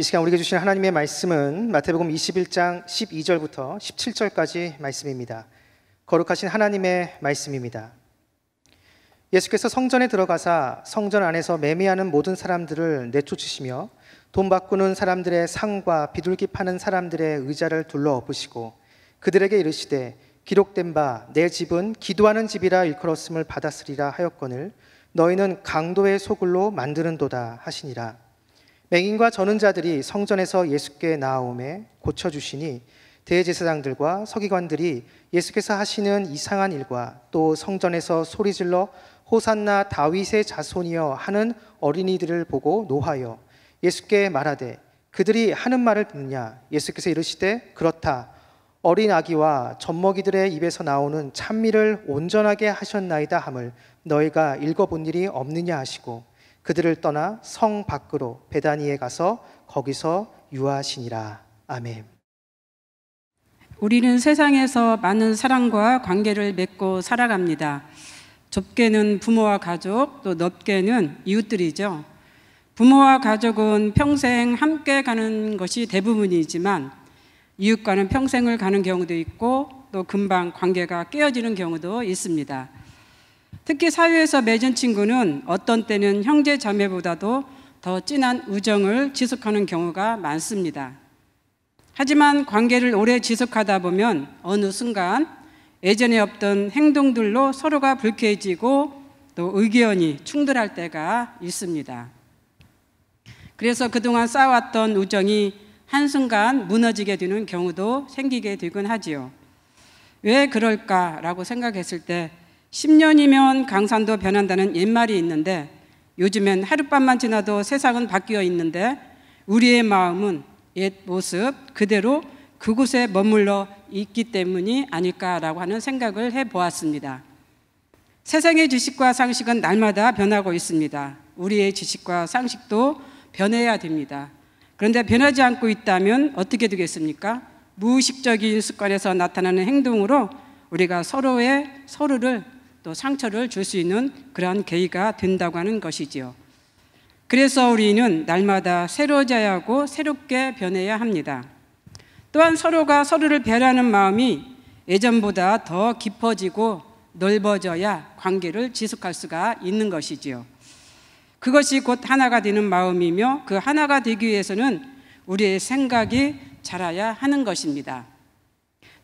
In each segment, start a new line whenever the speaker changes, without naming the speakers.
이 시간 우리에게 주신 하나님의 말씀은 마태복음 21장 12절부터 17절까지 말씀입니다. 거룩하신 하나님의 말씀입니다. 예수께서 성전에 들어가사 성전 안에서 매매하는 모든 사람들을 내쫓으시며 돈 바꾸는 사람들의 상과 비둘기 파는 사람들의 의자를 둘러엎으시고 그들에게 이르시되 기록된 바 내 집은 기도하는 집이라 일컬었음을 받았으리라 하였거늘 너희는 강도의 소굴로 만드는도다 하시니라 맹인과 저는 자들이 성전에서 예수께 나아오매 고쳐주시니 대제사장들과 서기관들이 예수께서 하시는 이상한 일과 또 성전에서 소리질러 호산나 다윗의 자손이여 하는 어린이들을 보고 노하여 예수께 말하되 그들이 하는 말을 듣느냐 예수께서 이르시되 그렇다 어린 아기와 젖먹이들의 입에서 나오는 찬미를 온전하게 하셨나이다 함을 너희가 읽어본 일이 없느냐 하시고 그들을 떠나 성 밖으로 베다니에 가서 거기서 유하시니라. 아멘.
우리는 세상에서 많은 사랑과 관계를 맺고 살아갑니다. 좁게는 부모와 가족, 또 넓게는 이웃들이죠. 부모와 가족은 평생 함께 가는 것이 대부분이지만 이웃과는 평생을 가는 경우도 있고 또 금방 관계가 깨어지는 경우도 있습니다. 특히 사회에서 맺은 친구는 어떤 때는 형제 자매보다도 더 진한 우정을 지속하는 경우가 많습니다. 하지만 관계를 오래 지속하다 보면 어느 순간 예전에 없던 행동들로 서로가 불쾌해지고 또 의견이 충돌할 때가 있습니다. 그래서 그동안 쌓아왔던 우정이 한순간 무너지게 되는 경우도 생기게 되곤 하지요. 왜 그럴까라고 생각했을 때 10년이면 강산도 변한다는 옛말이 있는데 요즘엔 하룻밤만 지나도 세상은 바뀌어 있는데 우리의 마음은 옛 모습 그대로 그곳에 머물러 있기 때문이 아닐까라고 하는 생각을 해 보았습니다. 세상의 지식과 상식은 날마다 변하고 있습니다. 우리의 지식과 상식도 변해야 됩니다. 그런데 변하지 않고 있다면 어떻게 되겠습니까? 무의식적인 습관에서 나타나는 행동으로 우리가 서로의 서로를 또 상처를 줄 수 있는 그러한 계기가 된다고 하는 것이지요. 그래서 우리는 날마다 새로워져야 하고 새롭게 변해야 합니다. 또한 서로가 서로를 배려하는 마음이 예전보다 더 깊어지고 넓어져야 관계를 지속할 수가 있는 것이지요. 그것이 곧 하나가 되는 마음이며 그 하나가 되기 위해서는 우리의 생각이 자라야 하는 것입니다.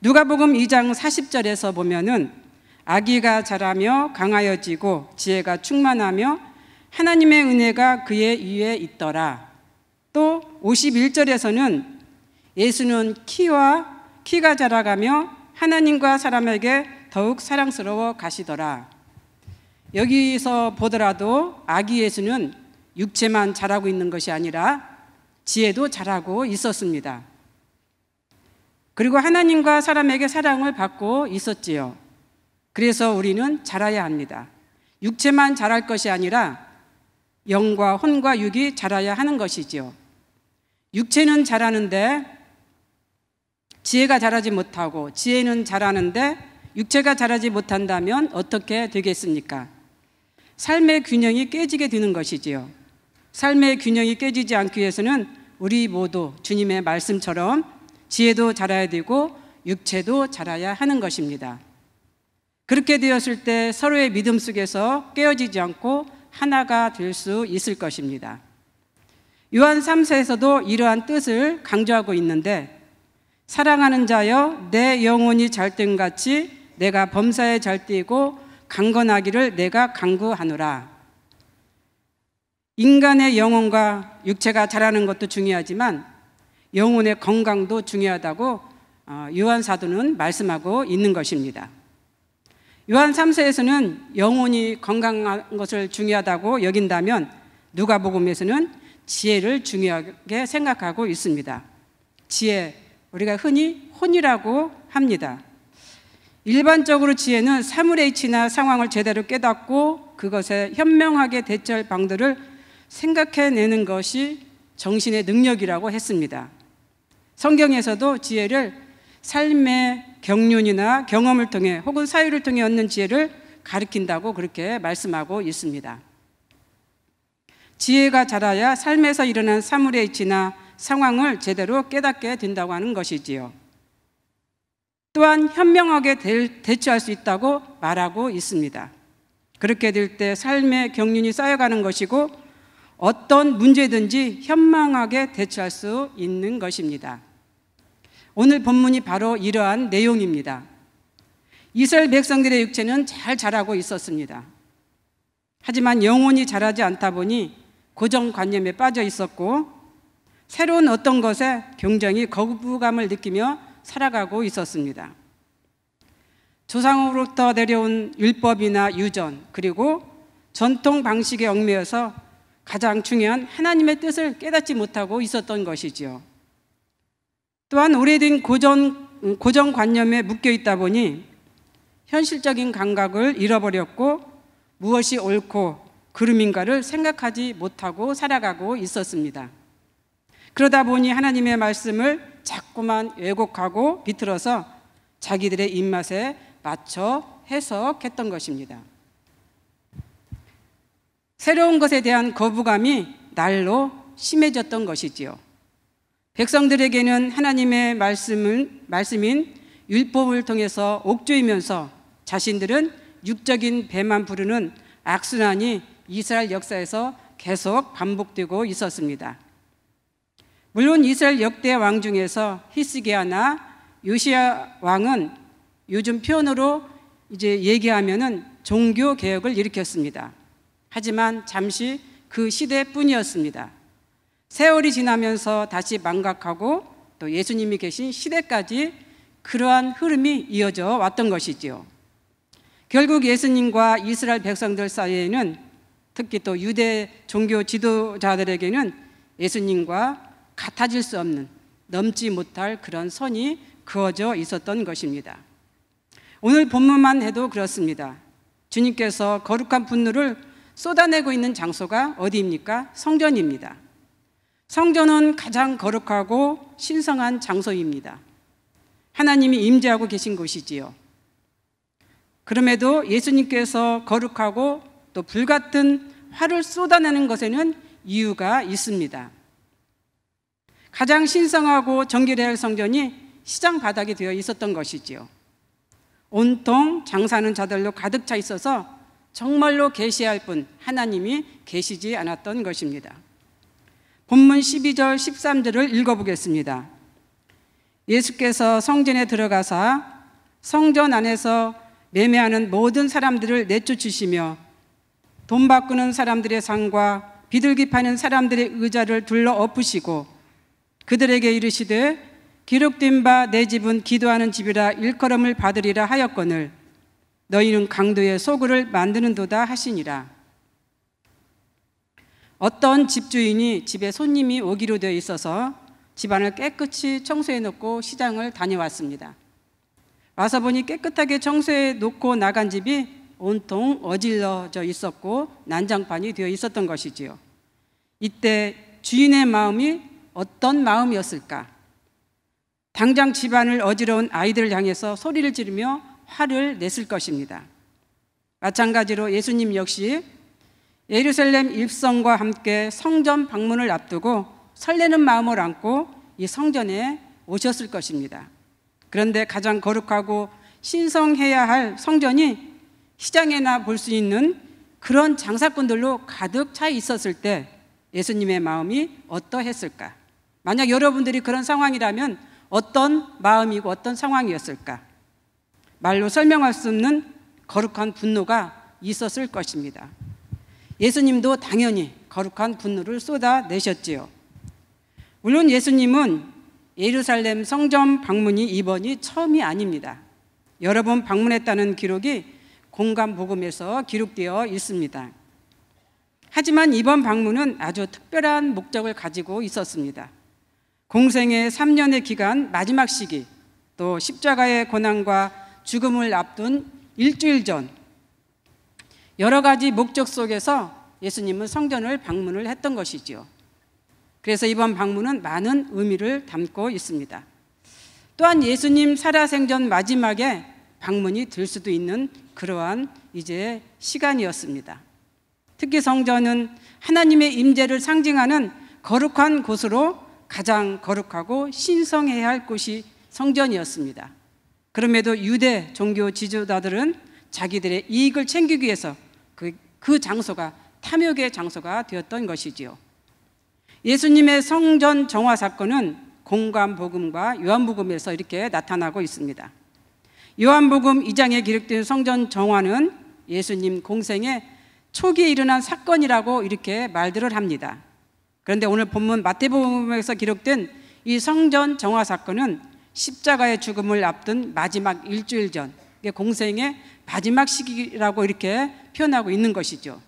누가복음 2장 40절에서 보면은 아기가 자라며 강하여지고 지혜가 충만하며 하나님의 은혜가 그의 위에 있더라. 또 51절에서는 예수는 키와 키가 자라가며 하나님과 사람에게 더욱 사랑스러워 가시더라. 여기서 보더라도 아기 예수는 육체만 자라고 있는 것이 아니라 지혜도 자라고 있었습니다. 그리고 하나님과 사람에게 사랑을 받고 있었지요. 그래서 우리는 자라야 합니다. 육체만 자랄 것이 아니라 영과 혼과 육이 자라야 하는 것이지요. 육체는 자라는데 지혜가 자라지 못하고 지혜는 자라는데 육체가 자라지 못한다면 어떻게 되겠습니까? 삶의 균형이 깨지게 되는 것이지요. 삶의 균형이 깨지지 않기 위해서는 우리 모두 주님의 말씀처럼 지혜도 자라야 되고 육체도 자라야 하는 것입니다. 그렇게 되었을 때 서로의 믿음 속에서 깨어지지 않고 하나가 될 수 있을 것입니다. 요한 3세에서도 이러한 뜻을 강조하고 있는데 사랑하는 자여 내 영혼이 잘된 같이 내가 범사에 잘되고 강건하기를 내가 강구하노라. 인간의 영혼과 육체가 자라는 것도 중요하지만 영혼의 건강도 중요하다고 어, 요한 사도는 말씀하고 있는 것입니다. 요한 3세에서는 영혼이 건강한 것을 중요하다고 여긴다면 누가복음에서는 지혜를 중요하게 생각하고 있습니다. 지혜 우리가 흔히 혼이라고 합니다. 일반적으로 지혜는 사물의이치나 상황을 제대로 깨닫고 그것에 현명하게 대처할 방도를 생각해내는 것이 정신의 능력이라고 했습니다. 성경에서도 지혜를 삶의 경륜이나 경험을 통해 혹은 사유를 통해 얻는 지혜를 가르킨다고 그렇게 말씀하고 있습니다. 지혜가 자라야 삶에서 일어난 사물의 이치나 상황을 제대로 깨닫게 된다고 하는 것이지요. 또한 현명하게 대처할 수 있다고 말하고 있습니다. 그렇게 될 때 삶의 경륜이 쌓여가는 것이고 어떤 문제든지 현명하게 대처할 수 있는 것입니다. 오늘 본문이 바로 이러한 내용입니다. 이스라엘 백성들의 육체는 잘 자라고 있었습니다. 하지만 영혼이 자라지 않다 보니 고정관념에 빠져 있었고 새로운 어떤 것에 굉장히 거부감을 느끼며 살아가고 있었습니다. 조상으로부터 내려온 율법이나 유전 그리고 전통 방식에 얽매여서 가장 중요한 하나님의 뜻을 깨닫지 못하고 있었던 것이지요. 또한 오래된 고정, 음, 고정관념에 묶여 있다 보니 현실적인 감각을 잃어버렸고 무엇이 옳고 그름인가를 생각하지 못하고 살아가고 있었습니다. 그러다 보니 하나님의 말씀을 자꾸만 왜곡하고 비틀어서 자기들의 입맛에 맞춰 해석했던 것입니다. 새로운 것에 대한 거부감이 날로 심해졌던 것이지요. 백성들에게는 하나님의 말씀은 말씀인 율법을 통해서 옥죄이면서 자신들은 육적인 배만 부르는 악순환이 이스라엘 역사에서 계속 반복되고 있었습니다. 물론 이스라엘 역대 왕 중에서 히스기야나 요시야 왕은 요즘 표현으로 이제 얘기하면은 종교 개혁을 일으켰습니다. 하지만 잠시 그 시대뿐이었습니다. 세월이 지나면서 다시 망각하고 또 예수님이 계신 시대까지 그러한 흐름이 이어져 왔던 것이지요. 결국 예수님과 이스라엘 백성들 사이에는 특히 또 유대 종교 지도자들에게는 예수님과 같아질 수 없는 넘지 못할 그런 선이 그어져 있었던 것입니다. 오늘 본문만 해도 그렇습니다. 주님께서 거룩한 분노를 쏟아내고 있는 장소가 어디입니까? 성전입니다. 성전은 가장 거룩하고 신성한 장소입니다. 하나님이 임재하고 계신 곳이지요. 그럼에도 예수님께서 거룩하고 또 불같은 화를 쏟아내는 것에는 이유가 있습니다. 가장 신성하고 정결해야 성전이 시장 바닥이 되어 있었던 것이지요. 온통 장사는 자들로 가득 차 있어서 정말로 계시할 분 하나님이 계시지 않았던 것입니다. 본문 12절 13절을 읽어보겠습니다. 예수께서 성전에 들어가사 성전 안에서 매매하는 모든 사람들을 내쫓으시며 돈 바꾸는 사람들의 상과 비둘기 파는 사람들의 의자를 둘러 엎으시고 그들에게 이르시되 기록된 바 내 집은 기도하는 집이라 일컬음을 받으리라 하였거늘 너희는 강도의 소굴을 만드는도다 하시니라 어떤 집주인이 집에 손님이 오기로 되어 있어서 집안을 깨끗이 청소해 놓고 시장을 다녀왔습니다. 와서 보니 깨끗하게 청소해 놓고 나간 집이 온통 어질러져 있었고 난장판이 되어 있었던 것이지요. 이때 주인의 마음이 어떤 마음이었을까? 당장 집안을 어지러운 아이들을 향해서 소리를 지르며 화를 냈을 것입니다. 마찬가지로 예수님 역시 예루살렘 일성과 함께 성전 방문을 앞두고 설레는 마음을 안고 이 성전에 오셨을 것입니다. 그런데 가장 거룩하고 신성해야 할 성전이 시장에나 볼 수 있는 그런 장사꾼들로 가득 차 있었을 때 예수님의 마음이 어떠했을까? 만약 여러분들이 그런 상황이라면 어떤 마음이고 어떤 상황이었을까? 말로 설명할 수 없는 거룩한 분노가 있었을 것입니다. 예수님도 당연히 거룩한 분노를 쏟아내셨지요. 물론 예수님은 예루살렘 성전 방문이 이번이 처음이 아닙니다. 여러 번 방문했다는 기록이 공간복음에서 기록되어 있습니다. 하지만 이번 방문은 아주 특별한 목적을 가지고 있었습니다. 공생의 3년의 기간 마지막 시기, 또 십자가의 고난과 죽음을 앞둔 일주일 전 여러 가지 목적 속에서 예수님은 성전을 방문을 했던 것이지요. 그래서 이번 방문은 많은 의미를 담고 있습니다. 또한 예수님 살아생전 마지막에 방문이 될 수도 있는 그러한 이제 시간이었습니다. 특히 성전은 하나님의 임재를 상징하는 거룩한 곳으로 가장 거룩하고 신성해야 할 곳이 성전이었습니다. 그럼에도 유대 종교 지도자들은 자기들의 이익을 챙기기 위해서 그, 그 장소가 탐욕의 장소가 되었던 것이지요. 예수님의 성전 정화 사건은 공간복음과 요한복음에서 이렇게 나타나고 있습니다. 요한복음 2장에 기록된 성전 정화는 예수님 공생의 초기에 일어난 사건이라고 이렇게 말들을 합니다. 그런데 오늘 본문 마태복음에서 기록된 이 성전 정화 사건은 십자가의 죽음을 앞둔 마지막 일주일 전 공생의 마지막 시기라고 이렇게 표현하고 있는 것이죠.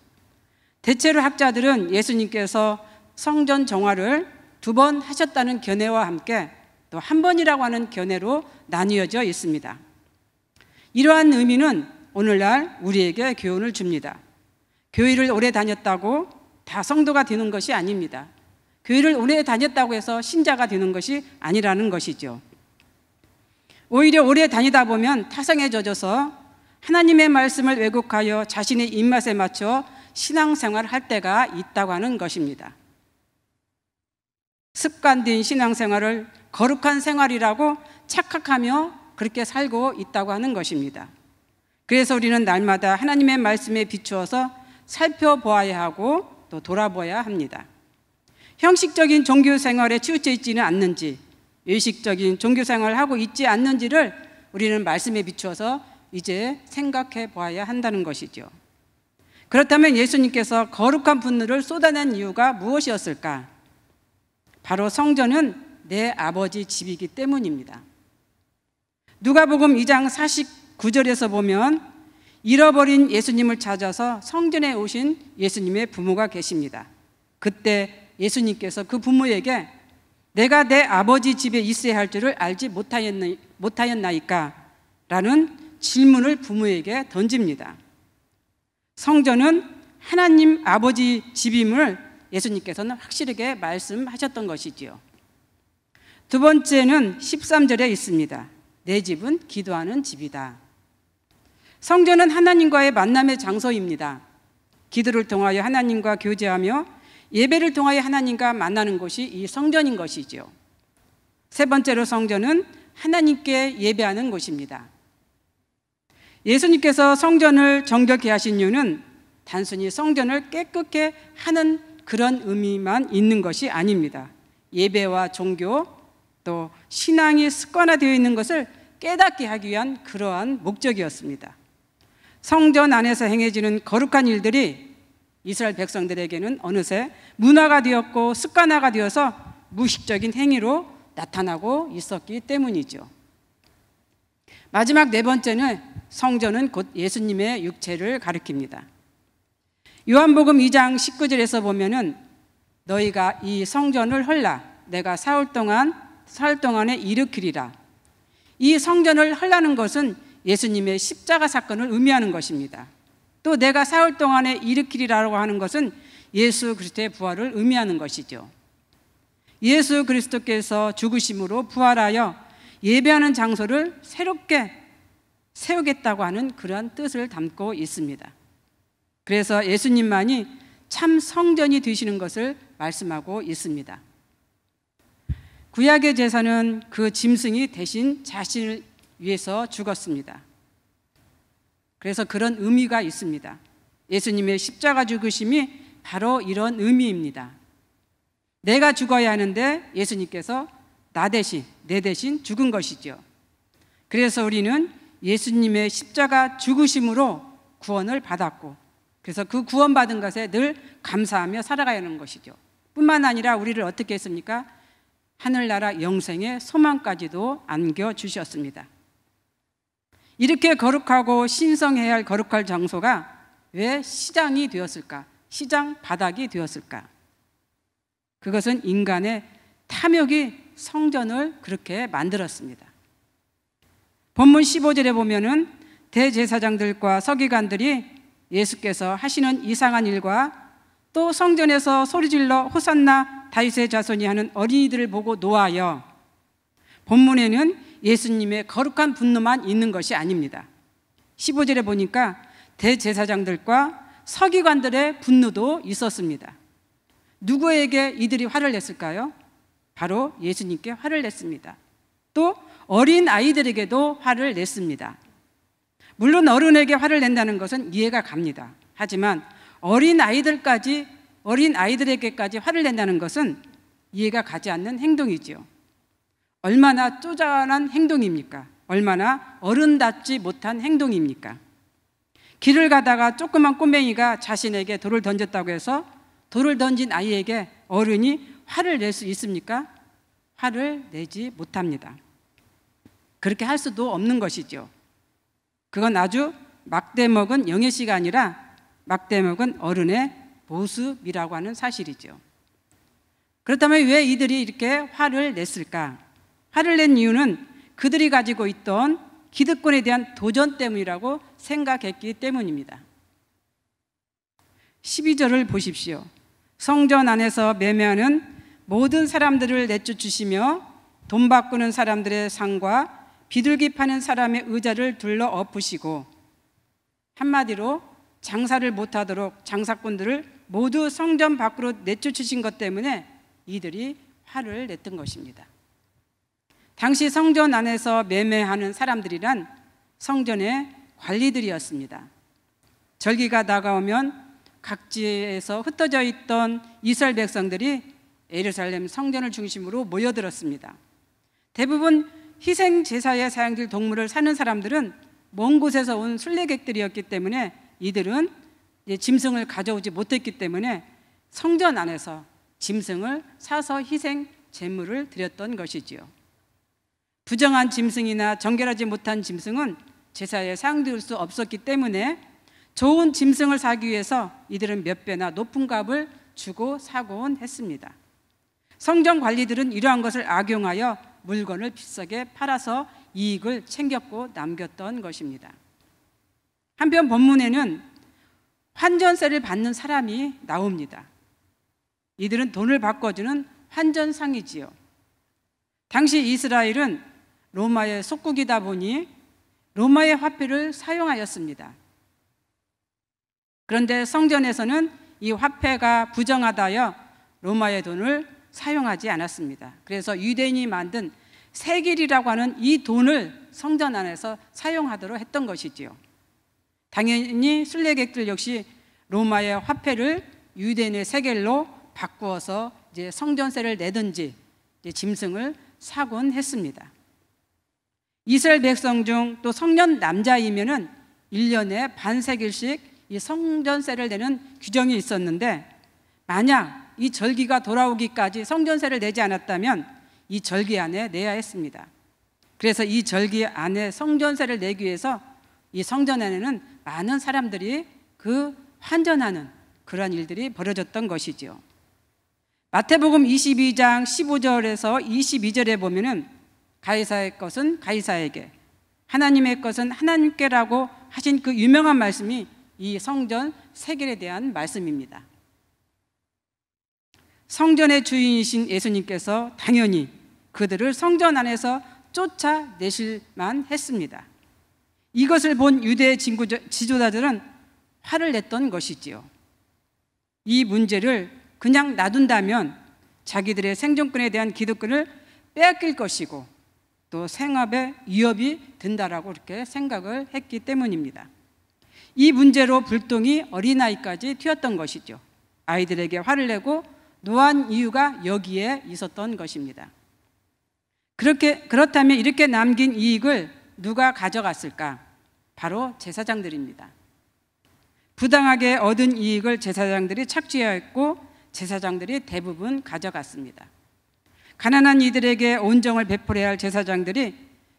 대체로 학자들은 예수님께서 성전 정화를 두 번 하셨다는 견해와 함께 또 한 번이라고 하는 견해로 나뉘어져 있습니다. 이러한 의미는 오늘날 우리에게 교훈을 줍니다. 교회를 오래 다녔다고 다 성도가 되는 것이 아닙니다. 교회를 오래 다녔다고 해서 신자가 되는 것이 아니라는 것이죠. 오히려 오래 다니다 보면 타성에 젖어서 하나님의 말씀을 왜곡하여 자신의 입맛에 맞춰 신앙생활을 할 때가 있다고 하는 것입니다. 습관된 신앙생활을 거룩한 생활이라고 착각하며 그렇게 살고 있다고 하는 것입니다. 그래서 우리는 날마다 하나님의 말씀에 비추어서 살펴보아야 하고 또 돌아보아야 합니다. 형식적인 종교 생활에 치우쳐 있지는 않는지, 의식적인 종교 생활을 하고 있지 않는지를 우리는 말씀에 비추어서 이제 생각해 봐야 한다는 것이죠. 그렇다면 예수님께서 거룩한 분노를 쏟아낸 이유가 무엇이었을까? 바로 성전은 내 아버지 집이기 때문입니다. 누가복음 2장 49절에서 보면 잃어버린 예수님을 찾아서 성전에 오신 예수님의 부모가 계십니다. 그때 예수님께서 그 부모에게 내가 내 아버지 집에 있어야 할 줄을 알지 못하였나이까? 라는 질문을 부모에게 던집니다. 성전은 하나님 아버지 집임을 예수님께서는 확실하게 말씀하셨던 것이지요. 두 번째는 13절에 있습니다. 내 집은 기도하는 집이다. 성전은 하나님과의 만남의 장소입니다. 기도를 통하여 하나님과 교제하며 예배를 통하여 하나님과 만나는 것이 이 성전인 것이지요. 세 번째로 성전은 하나님께 예배하는 곳입니다. 예수님께서 성전을 정결케 하신 이유는 단순히 성전을 깨끗게 하는 그런 의미만 있는 것이 아닙니다. 예배와 종교 또 신앙이 습관화되어 있는 것을 깨닫게 하기 위한 그러한 목적이었습니다. 성전 안에서 행해지는 거룩한 일들이 이스라엘 백성들에게는 어느새 문화가 되었고 습관화가 되어서 무식적인 행위로 나타나고 있었기 때문이죠. 마지막 네 번째는 성전은 곧 예수님의 육체를 가리킵니다. 요한복음 2장 19절에서 보면은 너희가 이 성전을 헐라 내가 사흘 동안 사흘 동안에 일으키리라. 이 성전을 헐라는 것은 예수님의 십자가 사건을 의미하는 것입니다. 또 내가 사흘 동안에 일으키리라고 하는 것은 예수 그리스도의 부활을 의미하는 것이죠. 예수 그리스도께서 죽으심으로 부활하여 예배하는 장소를 새롭게 세우겠다고 하는 그런 뜻을 담고 있습니다. 그래서 예수님만이 참 성전이 되시는 것을 말씀하고 있습니다. 구약의 제사는 그 짐승이 대신 자신을 위해서 죽었습니다. 그래서 그런 의미가 있습니다. 예수님의 십자가 죽으심이 바로 이런 의미입니다. 내가 죽어야 하는데 예수님께서 나 대신, 내 대신 죽은 것이죠. 그래서 우리는 예수님의 십자가 죽으심으로 구원을 받았고 그래서 그 구원받은 것에 늘 감사하며 살아가야 하는 것이죠. 뿐만 아니라 우리를 어떻게 했습니까? 하늘나라 영생의 소망까지도 안겨 주셨습니다. 이렇게 거룩하고 신성해야 할 거룩할 장소가 왜 시장이 되었을까? 시장 바닥이 되었을까? 그것은 인간의 탐욕이 성전을 그렇게 만들었습니다. 본문 15절에 보면은 대제사장들과 서기관들이 예수께서 하시는 이상한 일과 또 성전에서 소리질러 호산나 다윗의 자손이 하는 어린이들을 보고 놓아요. 본문에는 예수님의 거룩한 분노만 있는 것이 아닙니다. 15절에 보니까 대제사장들과 서기관들의 분노도 있었습니다. 누구에게 이들이 화를 냈을까요? 바로 예수님께 화를 냈습니다. 또 어린 아이들에게도 화를 냈습니다. 물론 어른에게 화를 낸다는 것은 이해가 갑니다. 하지만 어린 아이들까지 어린 아이들에게까지 화를 낸다는 것은 이해가 가지 않는 행동이지요. 얼마나 쪼잔한 행동입니까? 얼마나 어른답지 못한 행동입니까? 길을 가다가 조그만 꼬맹이가 자신에게 돌을 던졌다고 해서 돌을 던진 아이에게 어른이 화를 낼 수 있습니까? 화를 내지 못합니다. 그렇게 할 수도 없는 것이죠. 그건 아주 막대먹은 영의씨가 아니라 막대먹은 어른의 보습이라고 하는 사실이죠. 그렇다면 왜 이들이 이렇게 화를 냈을까? 화를 낸 이유는 그들이 가지고 있던 기득권에 대한 도전 때문이라고 생각했기 때문입니다. 12절을 보십시오. 성전 안에서 매매하는 모든 사람들을 내쫓으시며 돈 바꾸는 사람들의 상과 비둘기 파는 사람의 의자를 둘러 엎으시고 한마디로 장사를 못하도록 장사꾼들을 모두 성전 밖으로 내쫓으신 것 때문에 이들이 화를 냈던 것입니다. 당시 성전 안에서 매매하는 사람들이란 성전의 관리들이었습니다. 절기가 다가오면 각지에서 흩어져 있던 이스라엘 백성들이 예루살렘 성전을 중심으로 모여들었습니다. 대부분 희생 제사에 사용될 동물을 사는 사람들은 먼 곳에서 온 순례객들이었기 때문에 이들은 짐승을 가져오지 못했기 때문에 성전 안에서 짐승을 사서 희생 제물을 드렸던 것이지요. 부정한 짐승이나 정결하지 못한 짐승은 제사에 사용될 수 없었기 때문에 좋은 짐승을 사기 위해서 이들은 몇 배나 높은 값을 주고 사곤 했습니다. 성전 관리들은 이러한 것을 악용하여 물건을 비싸게 팔아서 이익을 챙겼고 남겼던 것입니다. 한편 본문에는 환전세를 받는 사람이 나옵니다. 이들은 돈을 바꿔주는 환전상이지요. 당시 이스라엘은 로마의 속국이다 보니 로마의 화폐를 사용하였습니다. 그런데 성전에서는 이 화폐가 부정하다여 로마의 돈을 사용하지 않았습니다. 그래서 유대인이 만든 세길이라고 하는 이 돈을 성전 안에서 사용하도록 했던 것이지요. 당연히 순례객들 역시 로마의 화폐를 유대인의 세겔로 바꾸어서 이제 성전세를 내든지 이제 짐승을 사곤 했습니다. 이스라엘 백성 중 또 성년 남자이면은 1년에 반세길씩 이 성전세를 내는 규정이 있었는데 만약 이 절기가 돌아오기까지 성전세를 내지 않았다면 이 절기 안에 내야 했습니다. 그래서 이 절기 안에 성전세를 내기 위해서 이 성전 안에는 많은 사람들이 그 환전하는 그런 일들이 벌어졌던 것이지요. 마태복음 22장 15절에서 22절에 보면은 가이사의 것은 가이사에게 하나님의 것은 하나님께라고 하신 그 유명한 말씀이 이 성전 세계에 대한 말씀입니다. 성전의 주인이신 예수님께서 당연히 그들을 성전 안에서 쫓아내실만 했습니다. 이것을 본 유대 지도자들은 화를 냈던 것이지요. 이 문제를 그냥 놔둔다면 자기들의 생존권에 대한 기득권을 빼앗길 것이고 또 생업에 위협이 된다라고 이렇게 생각을 했기 때문입니다. 이 문제로 불똥이 어린아이까지 튀었던 것이죠. 아이들에게 화를 내고 노한 이유가 여기에 있었던 것입니다. 그렇게, 그렇다면 이렇게 남긴 이익을 누가 가져갔을까? 바로 제사장들입니다. 부당하게 얻은 이익을 제사장들이 착취하였고 제사장들이 대부분 가져갔습니다. 가난한 이들에게 온정을 베풀어야 할 제사장들이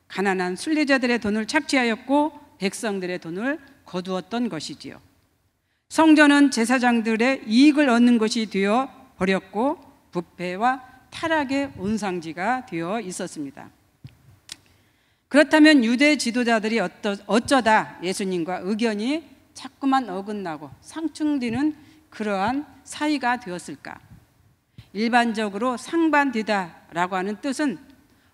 가난한 순례자들의 돈을 착취하였고 백성들의 돈을 거두었던 것이지요. 성전은 제사장들의 이익을 얻는 것이 되어 버렸고 부패와 타락의 온상지가 되어 있었습니다. 그렇다면 유대 지도자들이 어쩌다 예수님과 의견이 자꾸만 어긋나고 상충되는 그러한 사이가 되었을까? 일반적으로 상반되다라고 하는 뜻은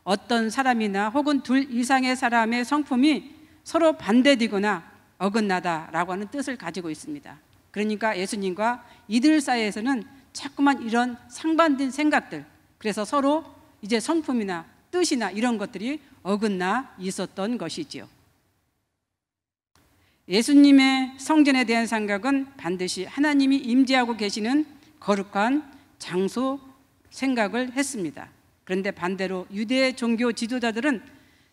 어떤 사람이나 혹은 둘 이상의 사람의 성품이 서로 반대되거나 어긋나다라고 하는 뜻을 가지고 있습니다. 그러니까 예수님과 이들 사이에서는 자꾸만 이런 상반된 생각들, 그래서 서로 이제 성품이나 뜻이나 이런 것들이 어긋나 있었던 것이지요. 예수님의 성전에 대한 생각은 반드시 하나님이 임재하고 계시는 거룩한 장소 생각을 했습니다. 그런데 반대로 유대 종교 지도자들은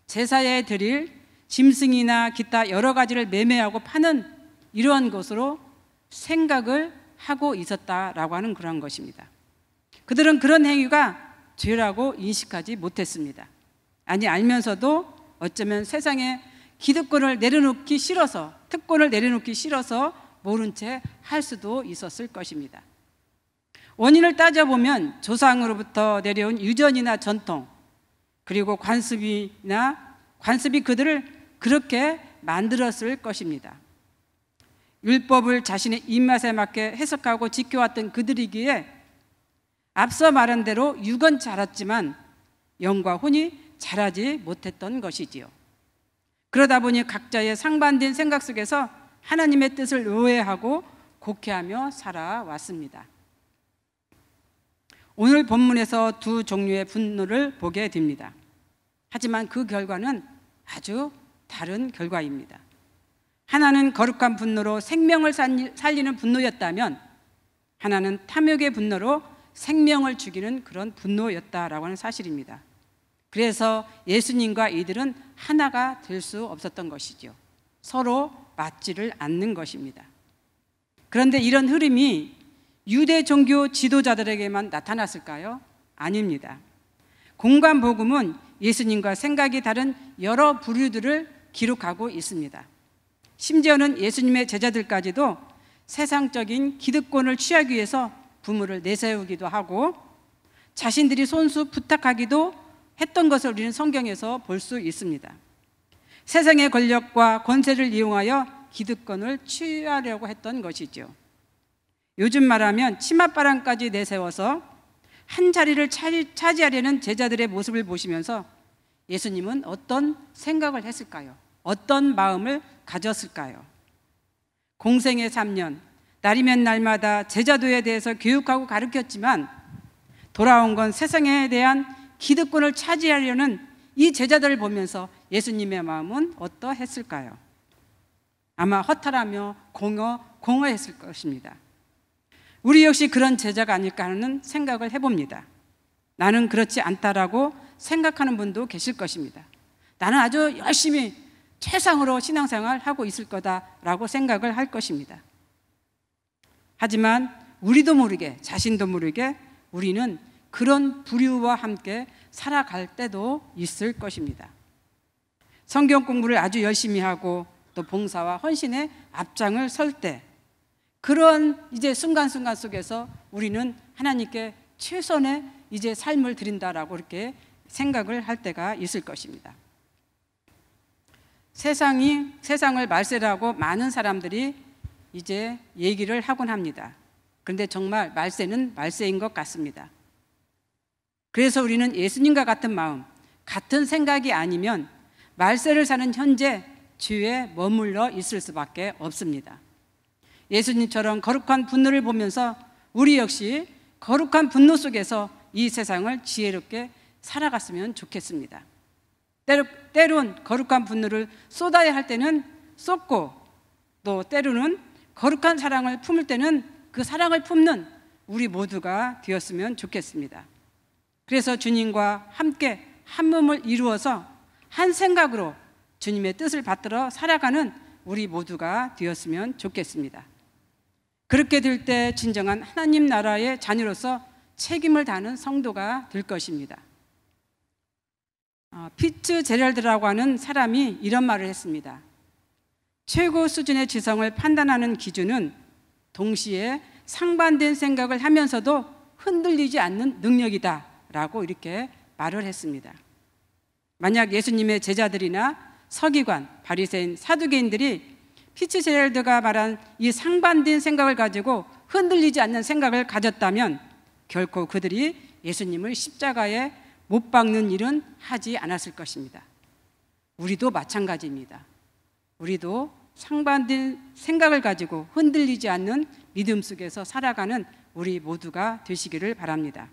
제사에 드릴 짐승이나 기타 여러 가지를 매매하고 파는 이러한 것으로 생각을 하고 있었다라고 하는 그런 것입니다. 그들은 그런 행위가 죄라고 인식하지 못했습니다. 아니 알면서도 어쩌면 세상에 기득권을 내려놓기 싫어서 특권을 내려놓기 싫어서 모른 채 할 수도 있었을 것입니다. 원인을 따져보면 조상으로부터 내려온 유전이나 전통 그리고 관습이나 관습이 그들을 그렇게 만들었을 것입니다. 율법을 자신의 입맛에 맞게 해석하고 지켜왔던 그들이기에 앞서 말한 대로 육은 자랐지만 영과 혼이 자라지 못했던 것이지요. 그러다 보니 각자의 상반된 생각 속에서 하나님의 뜻을 의외하고 곡해하며 살아왔습니다. 오늘 본문에서 두 종류의 분노를 보게 됩니다. 하지만 그 결과는 아주 다른 결과입니다. 하나는 거룩한 분노로 생명을 살리는 분노였다면 하나는 탐욕의 분노로 생명을 죽이는 그런 분노였다라고 하는 사실입니다. 그래서 예수님과 이들은 하나가 될 수 없었던 것이죠. 서로 맞지를 않는 것입니다. 그런데 이런 흐름이 유대 종교 지도자들에게만 나타났을까요? 아닙니다. 공간 복음은 예수님과 생각이 다른 여러 부류들을 기록하고 있습니다. 심지어는 예수님의 제자들까지도 세상적인 기득권을 취하기 위해서 부모를 내세우기도 하고 자신들이 손수 부탁하기도 했던 것을 우리는 성경에서 볼 수 있습니다. 세상의 권력과 권세를 이용하여 기득권을 취하려고 했던 것이죠. 요즘 말하면 치맛바람까지 내세워서 한 자리를 차지하려는 제자들의 모습을 보시면서 예수님은 어떤 생각을 했을까요? 어떤 마음을 가졌을까요? 공생의 3년, 날이면 날마다 제자도에 대해서 교육하고 가르쳤지만 돌아온 건 세상에 대한 기득권을 차지하려는 이 제자들을 보면서 예수님의 마음은 어떠했을까요? 아마 허탈하며 공허, 공허했을 것입니다. 우리 역시 그런 제자가 아닐까 하는 생각을 해봅니다. 나는 그렇지 않다라고 생각하는 분도 계실 것입니다. 나는 아주 열심히 최상으로 신앙생활 하고 있을 거다라고 생각을 할 것입니다. 하지만 우리도 모르게 자신도 모르게 우리는 그런 부류와 함께 살아갈 때도 있을 것입니다. 성경 공부를 아주 열심히 하고 또 봉사와 헌신에 앞장을 설 때 그런 이제 순간순간 속에서 우리는 하나님께 최선의 이제 삶을 드린다라고 이렇게 생각을 할 때가 있을 것입니다. 세상이 세상을 말세라고 많은 사람들이 이제 얘기를 하곤 합니다. 그런데 정말 말세는 말세인 것 같습니다. 그래서 우리는 예수님과 같은 마음, 같은 생각이 아니면 말세를 사는 현재 주위에 머물러 있을 수밖에 없습니다. 예수님처럼 거룩한 분노를 보면서 우리 역시 거룩한 분노 속에서 이 세상을 지혜롭게 살아갔으면 좋겠습니다. 때로, 때론 거룩한 분노를 쏟아야 할 때는 쏟고 또 때로는 거룩한 사랑을 품을 때는 그 사랑을 품는 우리 모두가 되었으면 좋겠습니다. 그래서 주님과 함께 한 몸을 이루어서 한 생각으로 주님의 뜻을 받들어 살아가는 우리 모두가 되었으면 좋겠습니다. 그렇게 될 때 진정한 하나님 나라의 자녀로서 책임을 다하는 성도가 될 것입니다. 어, 피츠 제럴드라고 하는 사람이 이런 말을 했습니다. 최고 수준의 지성을 판단하는 기준은 동시에 상반된 생각을 하면서도 흔들리지 않는 능력이다 라고 이렇게 말을 했습니다. 만약 예수님의 제자들이나 서기관, 바리새인, 사두개인들이 피츠제럴드가 말한 이 상반된 생각을 가지고 흔들리지 않는 생각을 가졌다면 결코 그들이 예수님을 십자가에 못 박는 일은 하지 않았을 것입니다. 우리도 마찬가지입니다. 우리도 상반된 생각을 가지고 흔들리지 않는 믿음 속에서 살아가는 우리 모두가 되시기를 바랍니다.